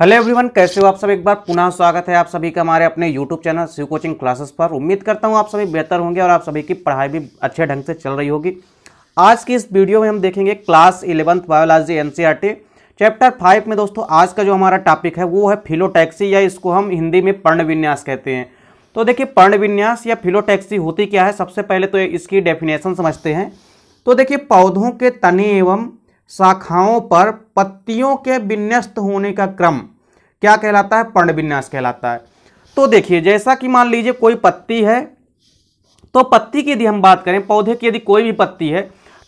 hello everyone कैसे हो आप सब एक बार पुनः स्वागत है आप सभी का हमारे अपने YouTube channel Shiv coaching classes पर उम्मीद करता हूँ आप सभी बेहतर होंगे और आप सभी की पढ़ाई भी अच्छे ढंग से चल रही होगी आज की इस वीडियो में हम देखेंगे class eleventh biology N chapter five में दोस्तों आज का जो हमारा टॉपिक है वो है फिलोटैक्सी या इसको हम हिंदी में पर्ण विन्यास कहते हैं तो देखिए पर्ण विन्यास या फिलोटैक्सी होती क्या है सबसे पहले तो इसकी डेफिनेशन समझते हैं तो देखिए पौधों के तने एवं शाखाओं पर पत्तियों के विन्यस्त होने का क्रम क्या कहलाता है पर्णविन्यास कहलाता है तो देखिए जैसा कि मान लीजिए कोई पत्ती है तो पत्ती की यदि हम बात करें पौधे की यदि कोई भी पत्ती है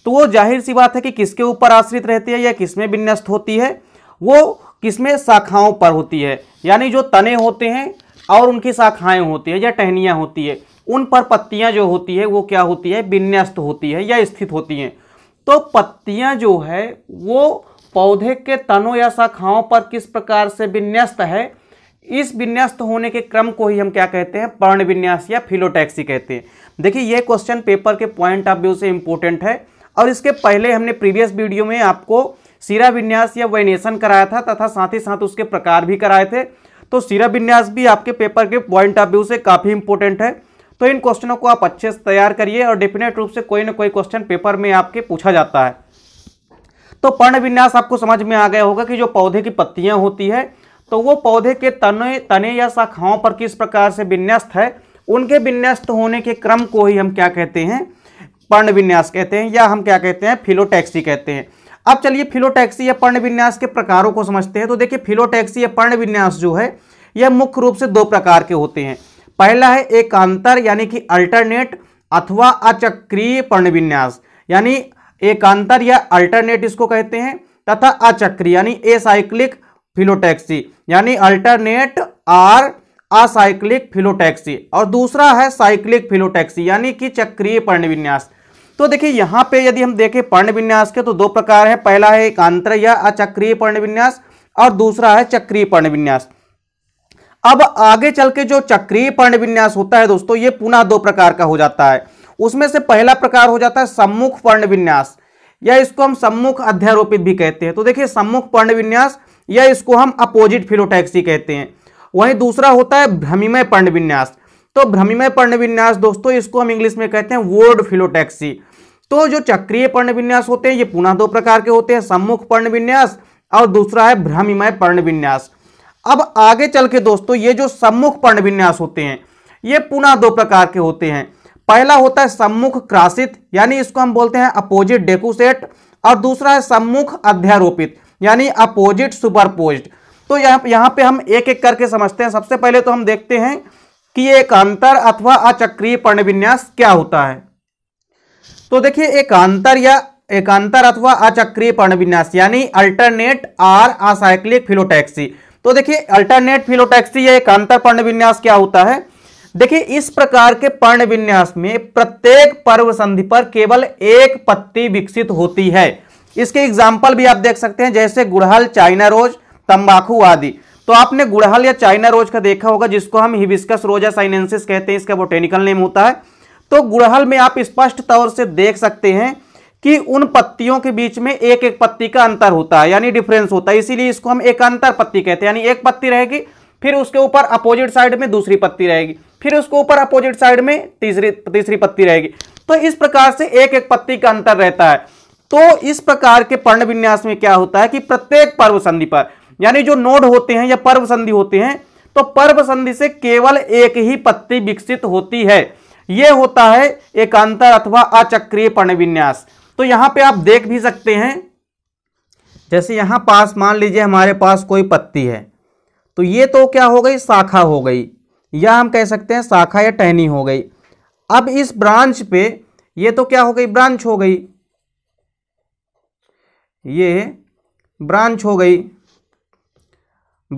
तो वो जाहिर सी बात है कि किसके ऊपर आश्रित रहती है या किसमें विन्यस्त होती है वो किसमें शाखाओं पर होती है यानी जो तने होते हैं और उनकी शाखाएं होती है या टहनियाँ होती है उन पर पत्तियाँ जो होती है वो क्या होती है विन्यस्त होती है या स्थित होती हैं तो पत्तियां जो है वो पौधे के तनों या शाखाओं पर किस प्रकार से विन्यस्त है इस विन्यस्त होने के क्रम को ही हम क्या कहते हैं पर्ण विन्यास या फिलोटैक्सी कहते हैं देखिए ये क्वेश्चन पेपर के पॉइंट ऑफ व्यू से इम्पोर्टेंट है और इसके पहले हमने प्रीवियस वीडियो में आपको सिरा विन्यास या वेनेशन कराया था तथा साथ ही साथ उसके प्रकार भी कराए थे तो सिरा विन्यास भी आपके पेपर के पॉइंट ऑफ व्यू से काफ़ी इंपॉर्टेंट है तो इन क्वेश्चनों को आप अच्छे से तैयार करिए और डेफिनेट रूप से कोई ना कोई क्वेश्चन पेपर में आपके पूछा जाता है तो पर्ण विन्यास आपको समझ में आ गया होगा कि जो पौधे की पत्तियां होती है तो वो पौधे के तने तने या शाखाओं पर किस प्रकार से विन्यस्त है उनके विन्यस्त होने के क्रम को ही हम क्या कहते हैं पर्ण विन्यास कहते हैं या हम क्या कहते हैं फिलोटैक्सी कहते हैं अब चलिए फिलोटैक्सी या पर्ण विन्यास के प्रकारों को समझते हैं तो देखिए फिलोटैक्सी या पर्ण विन्यास जो है यह मुख्य रूप से दो प्रकार के होते हैं पहला है एकांतर यानी कि अल्टरनेट अथवा अचक्रीय पर्णविन्यास यानी एकांतर या अल्टरनेट इसको कहते हैं तथा अचक्रीय यानी ए साइक्लिक फिलोटैक्सी यानी अल्टरनेट आर असाइक्लिक फिलोटैक्सी और दूसरा है साइक्लिक फिलोटैक्सी यानी कि चक्रीय पर्णविन्यास तो देखिए यहाँ पे यदि हम देखें पर्णविन्यास के तो दो प्रकार है पहला है एकांतर या अचक्रीय पर्णविन्यास और दूसरा है चक्रीय पर्णविन्यास अब आगे चल के जो चक्रीय पर्णविन्यास होता है दोस्तों ये पुनः दो प्रकार का हो जाता है उसमें से पहला प्रकार हो जाता है सम्मुख पर्णविन्यास या इसको हम सम्मुख अध्यारोपित भी कहते हैं तो देखिए सम्मुख पर्णविन्यास या इसको हम अपोजिट फिलोटैक्सी कहते हैं वहीं दूसरा होता है भ्रमिमय पर्णविन्यास तो भ्रमिमय पर्णविन्यास दोस्तों इसको हम इंग्लिश में कहते हैं वोर्ड फिलोटैक्सी तो जो चक्रीय पर्णविन्यास होते हैं ये पुनः दो प्रकार के होते हैं सम्मुख पर्णविन्यास और दूसरा है भ्रमिमय पर्णविन्यास अब आगे चल के दोस्तों ये जो सम्मुख पर्णविन्यास होते हैं ये पुनः दो प्रकार के होते हैं पहला होता है सम्मुख क्रासित यानी इसको हम बोलते हैं अपोजिट डेकुसेट और दूसरा है सम्मुख अध्यारोपित यानी अपोजिट सुपरपोज्ड तो यहाँ यहाँ पे हम एक एक करके समझते हैं सबसे पहले तो हम देखते हैं कि एक अंतर अथवा अचक्रीय पर्णविन्यास क्या होता है तो देखिए एकांतर या एकांतर अथवा अचक्रीय पर्णविन्यास यानी अल्टरनेट आर असाइक्लिक फिलोटैक्सी तो देखिए अल्टरनेट फिलोटैक्सी या एकांतर पर्ण विन्यास क्या होता है देखिए इस प्रकार के पर्ण विन्यास में प्रत्येक पर्व संधि पर केवल एक पत्ती विकसित होती है इसके एग्जाम्पल भी आप देख सकते हैं जैसे गुड़हल चाइना रोज तंबाकू आदि तो आपने गुड़हल या चाइना रोज का देखा होगा जिसको हम हिबिस्कस रोजा साइनेंसिस कहते हैं इसका बोटेनिकल नेम होता है तो गुड़हल में आप स्पष्ट तौर से देख सकते हैं कि उन पत्तियों के बीच में एक एक पत्ती का अंतर होता है यानी डिफरेंस होता है इसीलिए इसको हम एक अंतर पत्ती कहते हैं यानी एक पत्ती रहेगी फिर उसके ऊपर अपोजिट साइड में दूसरी पत्ती रहेगी फिर उसके ऊपर अपोजिट साइड में तीसरी तीसरी पत्ती रहेगी तो इस प्रकार से एक एक पत्ती का अंतर रहता है तो इस प्रकार के पर्ण विन्यास में क्या होता है कि प्रत्येक पर्व संधि पर यानी जो नोड होते हैं या पर्व संधि होते हैं तो पर्व संधि से केवल एक ही पत्ती विकसित होती है यह होता है एकांतर अथवा अचक्रीय पर्ण विन्यास तो यहां पे आप देख भी सकते हैं जैसे यहां पास मान लीजिए हमारे पास कोई पत्ती है तो ये तो क्या हो गई शाखा हो गई या हम कह सकते हैं शाखा या टहनी हो गई अब इस ब्रांच पे ये तो क्या हो गई ब्रांच हो गई ये ब्रांच हो गई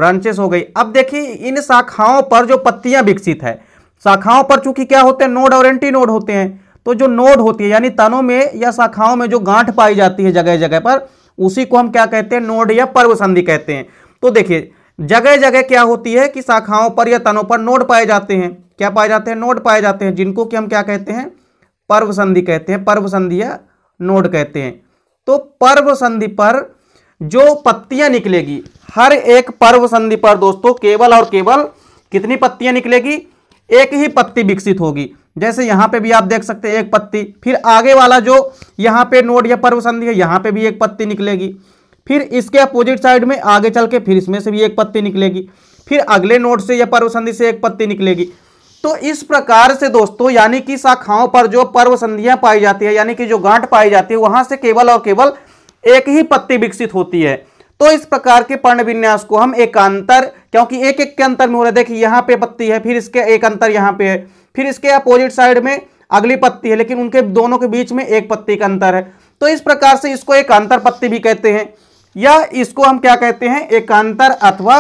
ब्रांचेस हो गई अब देखिए इन शाखाओं पर जो पत्तियां विकसित है शाखाओं पर चूंकि क्या होते हैं नोड और एंटी नोड होते हैं तो जो नोड होती है यानी तनों में या शाखाओं में जो गांठ पाई जाती है जगह जगह पर उसी को हम क्या कहते हैं नोड या पर्व संधि कहते हैं तो देखिए जगह जगह क्या होती है कि शाखाओं पर या तनों पर नोड पाए जाते हैं क्या पाए जाते हैं नोड पाए जाते हैं जिनको कि हम क्या कहते हैं पर्व संधि कहते हैं पर्व संधि या नोड कहते हैं तो पर्व संधि पर जो पत्तियां निकलेगी हर एक पर्व संधि पर दोस्तों केवल और केवल कितनी पत्तियां निकलेगी एक ही पत्ती विकसित होगी जैसे यहाँ पे भी आप देख सकते हैं एक पत्ती फिर आगे वाला जो यहाँ पे नोड या पर्व संधि है यहाँ पे भी एक पत्ती निकलेगी फिर इसके अपोजिट साइड में आगे चल के फिर इसमें से भी एक पत्ती निकलेगी फिर अगले नोड से या पर्व संधि से एक पत्ती निकलेगी तो इस प्रकार से दोस्तों यानी कि शाखाओं पर जो पर्व संधियाँ पाई जाती है यानी कि जो गांठ पाई जाती है वहाँ से केवल और केवल एक ही पत्ती विकसित होती है तो इस प्रकार के पर्ण विन्यास को हम एकांतर क्योंकि एक एक के अंतर में हो रहा है देखिए यहाँ पे पत्ती है फिर इसके एक अंतर यहाँ पे है फिर इसके अपोजिट साइड में अगली पत्ती है लेकिन उनके दोनों के बीच में एक पत्ती का अंतर है तो इस प्रकार से इसको एक अंतर पत्ती भी कहते हैं या इसको हम क्या कहते हैं एकांतर अथवा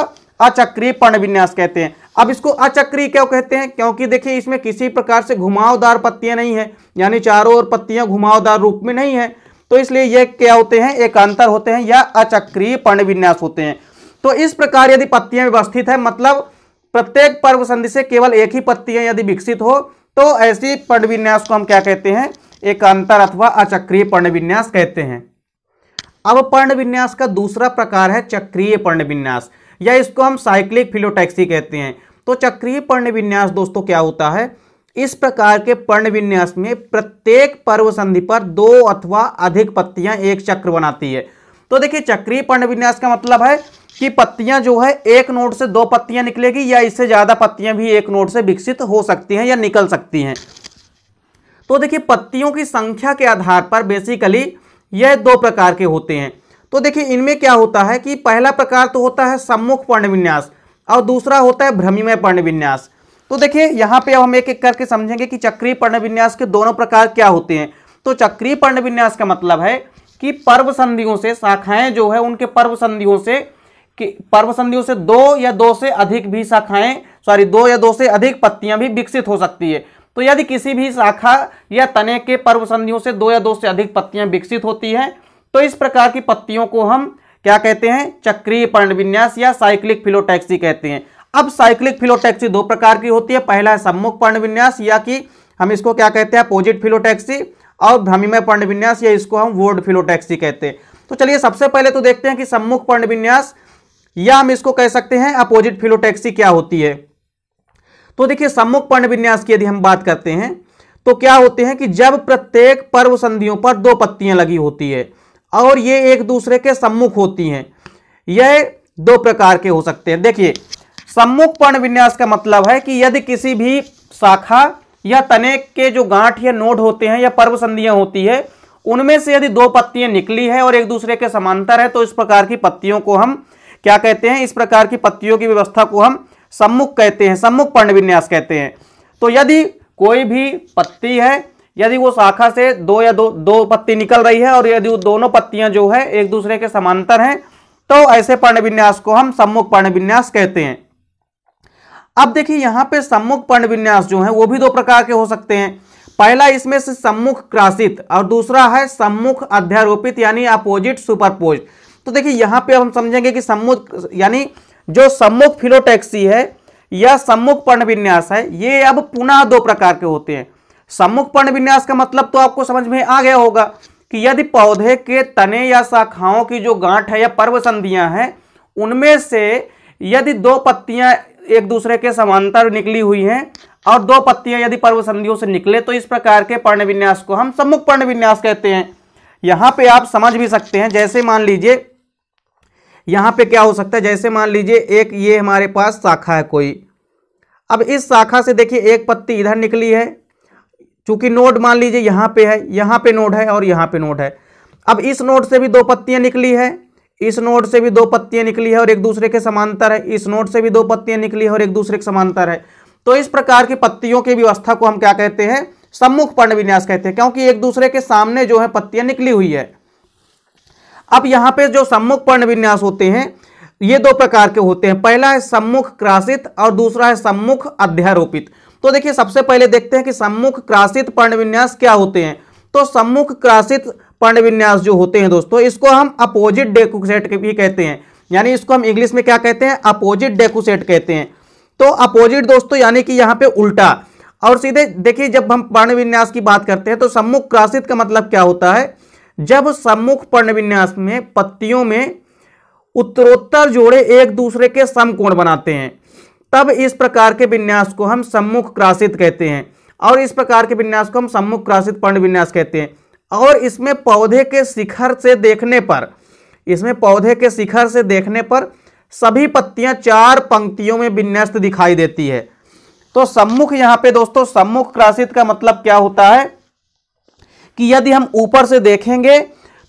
अचक्रीय पर्ण विन्यास कहते हैं अब इसको अचक्रीय क्यों कहते हैं क्योंकि देखिए इसमें किसी प्रकार से घुमावदार पत्तियां नहीं है यानी चारों ओर पत्तियां घुमावदार रूप में नहीं है तो इसलिए ये क्या होते हैं एकांतर होते हैं या अचक्रीय पर्ण विन्यास होते हैं तो इस प्रकार यदि पत्तियां व्यवस्थित है मतलब प्रत्येक पर्व संधि से केवल एक ही पत्ती है यदि विकसित हो तो ऐसी पर्णविन्यास को हम क्या कहते हैं एक अंतर अथवा अचक्रीय पर्णविन्यास कहते हैं अब पर्णविन्यास का दूसरा प्रकार है चक्रीय पर्णविन्यास या इसको हम साइक्लिक फिलोटैक्सी कहते हैं तो चक्रीय पर्णविन्यास दोस्तों क्या होता है इस प्रकार के पर्णविन्यास में प्रत्येक पर्व संधि पर दो अथवा अधिक पत्तियां एक चक्र बनाती है तो देखिए चक्रीय पर्णविन्यास का मतलब है कि पत्तियां जो है एक नोट से दो पत्तियां निकलेगी या इससे ज़्यादा पत्तियां भी एक नोट से विकसित हो सकती हैं या निकल सकती हैं तो देखिए पत्तियों की संख्या के आधार पर बेसिकली यह दो प्रकार के होते हैं तो देखिए इनमें क्या होता है कि पहला प्रकार तो होता है सम्मुख पर्णविन्यास और दूसरा होता है भ्रमिमय पर्णविन्यास तो देखिए यहाँ पे अब हम एक एक करके समझेंगे कि चक्रीय पर्णविन्यास के दोनों प्रकार क्या होते हैं तो चक्रीय पर्णविन्यास का मतलब है कि पर्व संधियों से शाखाएं जो है उनके पर्व संधियों से कि पर्व संधियों से दो या दो से अधिक भी शाखाएं सॉरी दो या दो से अधिक पत्तियां भी विकसित हो सकती है तो यदि किसी भी शाखा या तने के पर्व संधियों से दो या दो से अधिक पत्तियां विकसित होती हैं तो इस प्रकार की पत्तियों को हम क्या कहते हैं चक्रीय पर्णविन्यास या साइक्लिक फिलोटैक्सी कहते हैं अब साइक्लिक फिलोटैक्सी दो प्रकार की होती है पहला है सम्मुख पर्णविन्यास या कि हम इसको क्या कहते हैं अपोजिट फिलोटैक्सी और भ्रमिमय पर्णविन्यास या इसको हम वोर्ड फिलोटैक्सी कहते हैं तो चलिए सबसे पहले तो देखते हैं कि सम्मुख पर्णविन्यास या हम इसको कह सकते हैं अपोजिट फिलोटैक्सी क्या होती है तो देखिए सम्मुख पर्ण विन्यास की यदि हम बात करते हैं तो क्या होते हैं कि जब प्रत्येक पर्व संधियों पर दो पत्तियां लगी होती है और ये एक दूसरे के सम्मुख होती हैं यह दो प्रकार के हो सकते हैं देखिए सम्मुख पर्ण विन्यास का मतलब है कि यदि किसी भी शाखा या तने के जो गांठ या नोड होते हैं या पर्व संधियां होती है उनमें से यदि दो पत्तियां निकली है और एक दूसरे के समांतर है तो इस प्रकार की पत्तियों को हम क्या कहते हैं इस प्रकार की पत्तियों की व्यवस्था को हम सम्मुख कहते हैं सम्मुख पर्णविन्यास कहते हैं तो यदि कोई भी पत्ती है यदि वो शाखा से दो या दो दो पत्ती निकल रही है और यदि वो दोनों पत्तियां जो है एक दूसरे के समांतर हैं तो ऐसे पर्णविन्यास को हम सम्मुख पर्णविन्यास कहते हैं अब देखिए यहाँ पे सम्मुख पर्णविन्यास जो है वो भी दो प्रकार के हो सकते हैं पहला इसमें से सम्मुख क्रासित और दूसरा है सम्मुख अध्यारोपित यानी अपोजिट सुपरपोज तो देखिए यहाँ पे हम समझेंगे कि सम्मुख यानी जो सम्मुख फिलोटैक्सी है या सम्मुख पर्ण विन्यास है ये अब पुनः दो प्रकार के होते हैं सम्मुख पर्ण विन्यास का मतलब तो आपको समझ में आ गया होगा कि यदि पौधे के तने या शाखाओं की जो गांठ है या पर्व संधियां हैं उनमें से यदि दो पत्तियां एक दूसरे के समांतर निकली हुई हैं और दो पत्तियां यदि पर्व संधियों से निकले तो इस प्रकार के पर्ण विन्यास को हम सम्मुख पर्ण विन्यास कहते हैं यहाँ पे आप समझ भी सकते हैं जैसे मान लीजिए यहाँ पे क्या हो सकता है जैसे मान लीजिए एक ये हमारे पास शाखा है कोई अब इस शाखा से देखिए एक पत्ती इधर निकली है चूंकि नोड मान लीजिए यहाँ पे है यहाँ पे नोड है और यहाँ पे नोड है अब इस नोड से भी दो पत्तियाँ निकली है इस नोड से भी दो पत्तियाँ निकली है और एक दूसरे के समांतर है इस नोड से भी दो पत्तियाँ निकली है और एक दूसरे के समांतर है तो इस प्रकार की पत्तियों की व्यवस्था को हम क्या कहते हैं सम्मुख पर्ण विन्यास कहते हैं क्योंकि एक दूसरे के सामने जो है पत्तियां निकली हुई है अब यहाँ पे जो सम्मुख पर्ण विन्यास होते हैं ये दो प्रकार के होते हैं पहला है सम्मुख क्रासित और दूसरा है सम्मुख अध्यारोपित तो देखिए सबसे पहले देखते हैं कि सम्मुख क्रासित पर्णविन्यास क्या होते हैं तो सम्मुख क्रासित पर्णविन्यास जो होते हैं दोस्तों इसको हम अपोजिट डेकुसेट भी कहते हैं यानी इसको हम इंग्लिश में क्या कहते हैं अपोजिट डेकुसेट कहते हैं तो अपोजिट दोस्तों यानी कि यहाँ पे उल्टा और सीधे देखिए जब हम पर्णविन्यास की बात करते हैं तो सम्मुख क्रासित का मतलब क्या होता है जब सम्मुख पर्णविन्यास में पत्तियों में उत्तरोत्तर जोड़े एक दूसरे के समकोण बनाते हैं तब इस प्रकार के विन्यास को हम सम्मुख क्रासित कहते हैं और इस प्रकार के विन्यास को हम सम्मुख क्रासित पर्ण विन्यास कहते हैं और इसमें पौधे के शिखर से देखने पर इसमें पौधे के शिखर से देखने पर सभी पत्तियां चार पंक्तियों में विन्यस्त दिखाई देती है तो सम्मुख यहाँ पे दोस्तों सम्मुख क्रासित का मतलब क्या होता है कि यदि हम ऊपर से देखेंगे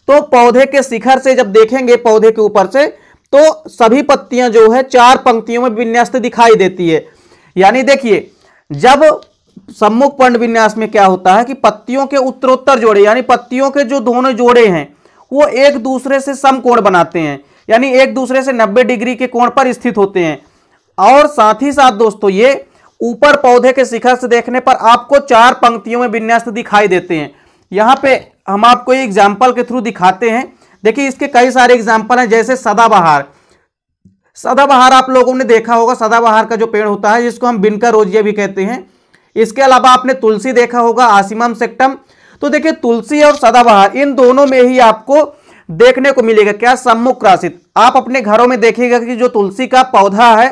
तो पौधे के शिखर से जब देखेंगे पौधे के ऊपर से तो सभी पत्तियां जो है चार पंक्तियों में विन्यास्त दिखाई देती है यानी देखिए जब सम्मुख पंड विन्यास में क्या होता है कि पत्तियों के उत्तरोत्तर जोड़े यानी पत्तियों के जो दोनों जोड़े हैं वो एक दूसरे से समकोण बनाते हैं यानी एक दूसरे से 90 डिग्री के कोण पर स्थित होते हैं और साथ ही साथ दोस्तों ये ऊपर पौधे के शिखर से देखने पर आपको चार पंक्तियों में विन्यास्त दिखाई देते हैं यहाँ पे हम आपको ये एग्जाम्पल के थ्रू दिखाते हैं देखिए इसके कई सारे एग्जाम्पल हैं जैसे सदाबहार सदाबहार आप लोगों ने देखा होगा सदाबहार का जो पेड़ होता है जिसको हम बिनका रोजिया भी कहते हैं इसके अलावा आपने तुलसी देखा होगा आसिमम सेक्टम तो देखिए तुलसी और सदाबहार इन दोनों में ही आपको देखने को मिलेगा क्या सम्मुख राशित आप अपने घरों में देखिएगा कि जो तुलसी का पौधा है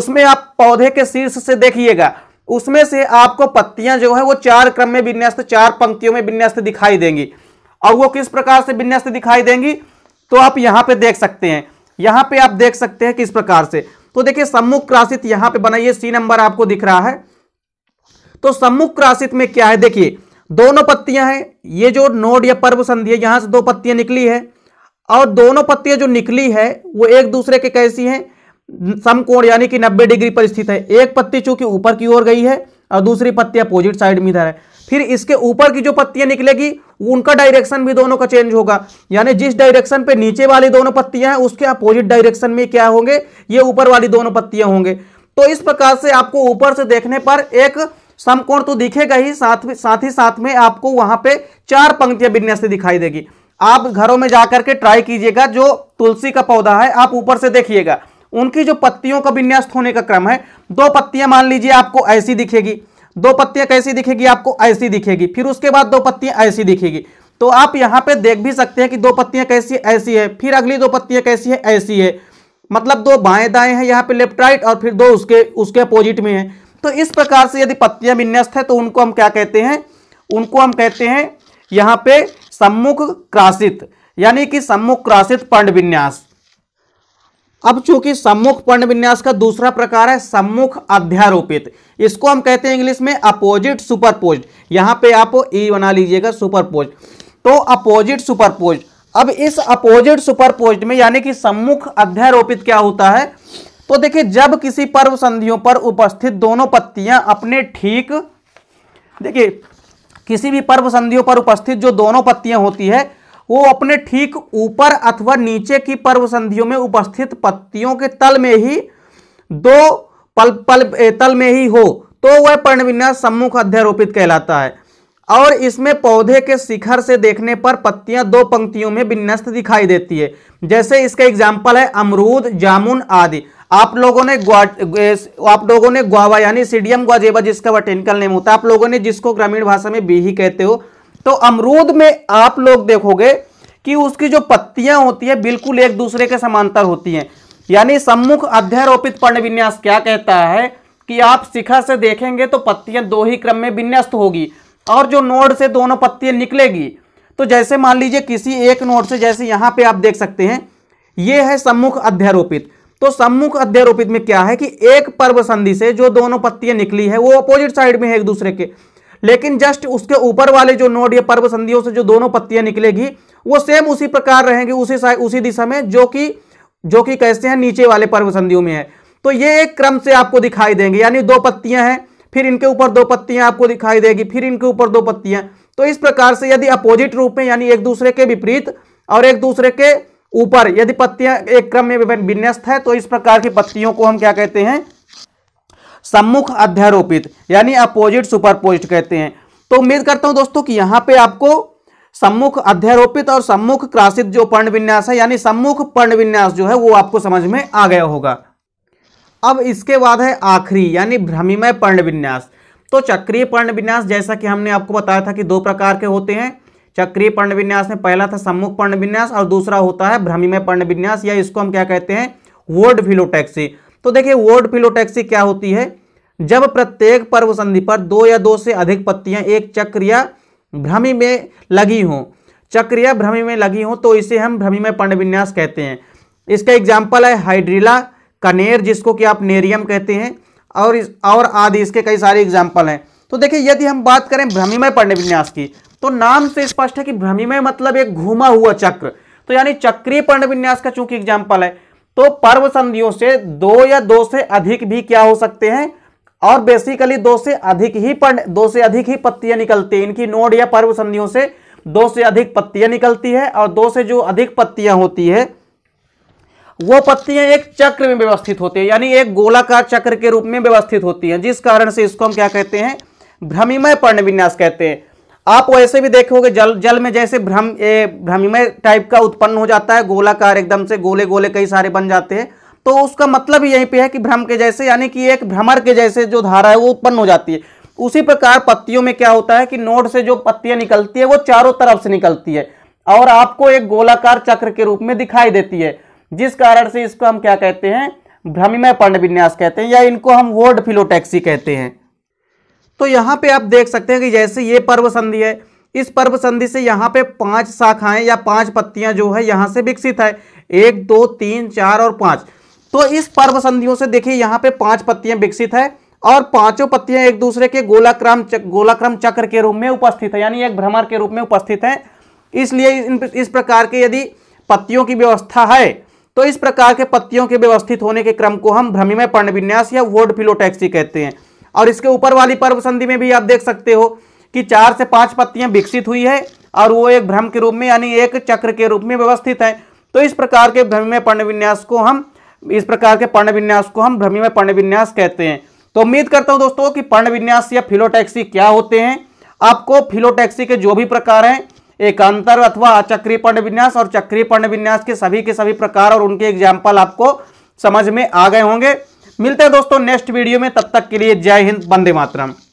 उसमें आप पौधे के शीर्ष से देखिएगा उसमें से आपको पत्तियां जो है वो चार क्रम में विन्यस्त चार पंक्तियों में विन्यस्त दिखाई देंगी और वो किस प्रकार से विन्यस्त दिखाई देंगी तो आप यहां पे देख सकते हैं यहां पे आप देख सकते हैं किस प्रकार से तो देखिए सम्मुख राशित यहां पे बनाइए सी नंबर आपको दिख रहा है तो सम्मुख राशित में क्या है देखिए दोनों पत्तियां हैं ये जो नोड या पर्व संधि है यहां से दो पत्तियां निकली है और दोनों पत्तियां जो निकली है वो एक दूसरे के कैसी हैं समकोण यानी कि 90 डिग्री पर स्थित है एक पत्ती चूंकि ऊपर की ओर गई है और दूसरी पत्ती अपोजिट साइड में इधर है फिर इसके ऊपर की जो पत्तियां निकलेगी उनका डायरेक्शन भी दोनों का चेंज होगा यानी जिस डायरेक्शन पे नीचे वाली दोनों पत्तियां हैं उसके अपोजिट डायरेक्शन में क्या होंगे ये ऊपर वाली दोनों पत्तियां होंगे तो इस प्रकार से आपको ऊपर से देखने पर एक समकोण तो दिखेगा ही साथ में साथ ही साथ में आपको वहां पे चार पंक्तियां विन्यास दिखाई देगी आप घरों में जाकर के ट्राई कीजिएगा जो तुलसी का पौधा है आप ऊपर से देखिएगा उनकी जो पत्तियों का विन्यास होने का क्रम है दो पत्तियां मान लीजिए आपको ऐसी दिखेगी दो पत्तियां कैसी दिखेगी आपको ऐसी दिखेगी फिर उसके बाद दो पत्तियां ऐसी दिखेगी तो आप यहाँ पे देख भी सकते हैं कि दो पत्तियां कैसी ऐसी है फिर अगली दो पत्तियां कैसी है ऐसी है मतलब दो बाएं दाएं हैं यहाँ पे लेफ्ट राइट और फिर दो उसके उसके अपोजिट में है तो इस प्रकार से यदि पत्तियां विन्यस्त है तो उनको हम क्या कहते हैं उनको हम कहते हैं यहाँ पे सम्मुख क्रासित यानी कि सम्मुख क्रासित पंड विन्यास अब चूंकि सम्मुख पर्ण विन्यास का दूसरा प्रकार है सम्मुख अध्यारोपित इसको हम कहते हैं इंग्लिश में अपोजिट सुपरपोज यहां पे आप ई e बना लीजिएगा सुपरपोज तो अपोजिट सुपरपोज अब इस अपोजिट सुपरपोज में यानी कि सम्मुख अध्यारोपित क्या होता है तो देखिए जब किसी पर्व संधियों पर उपस्थित दोनों पत्तियां अपने ठीक देखिए किसी भी पर्व संधियों पर उपस्थित जो दोनों पत्तियां होती है वो अपने ठीक ऊपर अथवा नीचे की पर्व संधियों में उपस्थित पत्तियों के तल में ही दो पल पल तल में ही हो तो वह पर्णविन्यास सम्मुख अध्यारोपित कहलाता है और इसमें पौधे के शिखर से देखने पर पत्तियां दो पंक्तियों में विन्यस्त दिखाई देती है जैसे इसका एग्जाम्पल है अमरूद जामुन आदि आप लोगों ने आप लोगों ने ग्वावा यानी सीडियम ग्वाजेबा जिसका वटेनिकल नेम होता है आप लोगों ने जिसको ग्रामीण भाषा में बीही कहते हो तो अमरूद में आप लोग देखोगे कि उसकी जो पत्तियां होती है बिल्कुल एक दूसरे के समांतर होती हैं यानी सम्मुख अध्यारोपित पर्णविन्यास क्या कहता है कि आप शिखा से देखेंगे तो पत्तियां दो ही क्रम में विन्यस्त होगी और जो नोड से दोनों पत्तियां निकलेगी तो जैसे मान लीजिए किसी एक नोड से जैसे यहां पे आप देख सकते हैं ये है सम्मुख अध्यारोपित तो सम्मुख अध्यारोपित में क्या है कि एक पर्व संधि से जो दोनों पत्तियां निकली है वो अपोजिट साइड में है एक दूसरे के लेकिन जस्ट उसके ऊपर वाले जो नोड या पर्व संधियों से जो दोनों पत्तियां निकलेगी वो सेम उसी प्रकार रहेंगी उसी उसी दिशा में जो कि जो कि कैसे हैं नीचे वाले पर्व संधियों में है तो ये एक क्रम से आपको दिखाई देंगे यानी दो पत्तियां हैं फिर इनके ऊपर दो पत्तियां आपको दिखाई देगी फिर इनके ऊपर दो पत्तियां तो इस प्रकार से यदि अपोजिट रूप में यानी एक दूसरे के विपरीत और एक दूसरे के ऊपर यदि पत्तियां एक क्रम में विन्यस्त है तो इस प्रकार की पत्तियों को हम क्या कहते हैं सम्मुख अध्यारोपित यानी अपोजिट सुपरपोजिट कहते हैं तो उम्मीद करता हूं दोस्तों कि यहां पे आपको सम्मुख अध्यारोपित और सम्मुख क्रासित जो पर्ण विन्यास है यानी सम्मुख पर्ण विन्यास जो है वो आपको समझ में आ गया होगा अब इसके बाद है आखिरी यानी भ्रमिमय पर्ण विन्यास तो चक्रीय पर्ण विन्यास जैसा कि हमने आपको बताया था कि दो प्रकार के होते हैं चक्रीय पर्ण विन्यास में पहला था सम्मुख पर्ण विन्यास और दूसरा होता है भ्रमिमय पर्ण विन्यास या इसको हम क्या कहते हैं वर्ड फिलोटैक्सी तो देखिए वर्ड फिलोटैक्सी क्या होती है जब प्रत्येक पर्व संधि पर दो या दो से अधिक पत्तियां एक चक्र या भ्रमी में लगी हों चक्र या भ्रमी में लगी हों तो इसे हम भ्रमिमय में कहते हैं इसका एग्जाम्पल है हाइड्रिला कनेर जिसको कि आप नेरियम कहते हैं और इस और आदि इसके कई सारे एग्जाम्पल हैं तो देखिए यदि हम बात करें भ्रमिमय पर्णविन्यास की तो नाम से स्पष्ट है कि भ्रमिमय मतलब एक घूमा हुआ चक्र तो यानी चक्रीय पर्णविन्यास का चूंकि एग्जाम्पल है तो पर्व संधियों से दो या दो से अधिक भी क्या हो सकते हैं और बेसिकली दो से अधिक ही पर दो से अधिक ही पत्तियां निकलती हैं इनकी नोड या पर्व संधियों से दो से अधिक पत्तियां निकलती है और दो से जो अधिक पत्तियां होती है वो पत्तियां एक चक्र में व्यवस्थित होती है यानी एक गोलाकार चक्र के रूप में व्यवस्थित होती है जिस कारण से इसको हम क्या कहते हैं भ्रमिमय पर्ण विन्यास कहते हैं आप वैसे भी देखोगे जल जल में जैसे भ्रम भ्रमिमय टाइप का उत्पन्न हो जाता है गोलाकार एकदम से गोले गोले कई सारे बन जाते हैं तो उसका मतलब यहीं पे है कि भ्रम के जैसे यानी कि एक भ्रमर के जैसे जो धारा है वो उत्पन्न हो जाती है उसी प्रकार पत्तियों में क्या होता है कि नोड से जो पत्तियां निकलती है वो चारों तरफ से निकलती है और आपको एक गोलाकार चक्र के रूप में दिखाई देती है जिस कारण से इसको हम क्या कहते हैं भ्रमिमय पर्ण विन्यास कहते हैं या इनको हम वर्ड फिलोटैक्सी कहते हैं तो यहाँ पे आप देख सकते हैं कि जैसे ये पर्व संधि है इस पर्व संधि से यहाँ पे पांच शाखाएं या पांच पत्तियां जो है यहाँ से विकसित है एक दो तीन चार और पांच तो इस पर्व संधियों से देखिए यहाँ पे पांच पत्तियां विकसित है और पांचों पत्तियां एक दूसरे के गोलाक्रम चक, गोलाक्रम चक्र के रूप में उपस्थित है यानी एक भ्रमर के रूप में उपस्थित है इसलिए इस प्रकार के यदि पत्तियों की व्यवस्था है तो इस प्रकार के पत्तियों के व्यवस्थित होने के क्रम को हम भ्रमिमय पर्णविन्यास या वोड फिलोटैक्सी कहते हैं और इसके ऊपर वाली पर्व संधि में भी आप देख सकते हो कि चार से पांच पत्तियां विकसित हुई है और वो एक भ्रम के रूप में यानी एक चक्र के रूप में व्यवस्थित है तो इस प्रकार के भ्रम में पर्ण विन्यास को हम इस प्रकार के पर्ण विन्यास को हम भ्रमी में पर्ण विन्यास कहते हैं तो उम्मीद करता हूं दोस्तों कि पर्ण विन्यास या फिलोटैक्सी क्या होते हैं आपको फिलोटैक्सी के जो भी प्रकार हैं एकांतर अथवा अचक्रीय पर्ण विन्यास और चक्रीय पर्ण विन्यास के सभी के सभी प्रकार और उनके एग्जाम्पल आपको समझ में आ गए होंगे मिलते हैं दोस्तों नेक्स्ट वीडियो में तब तक के लिए जय हिंद बंदे मातरम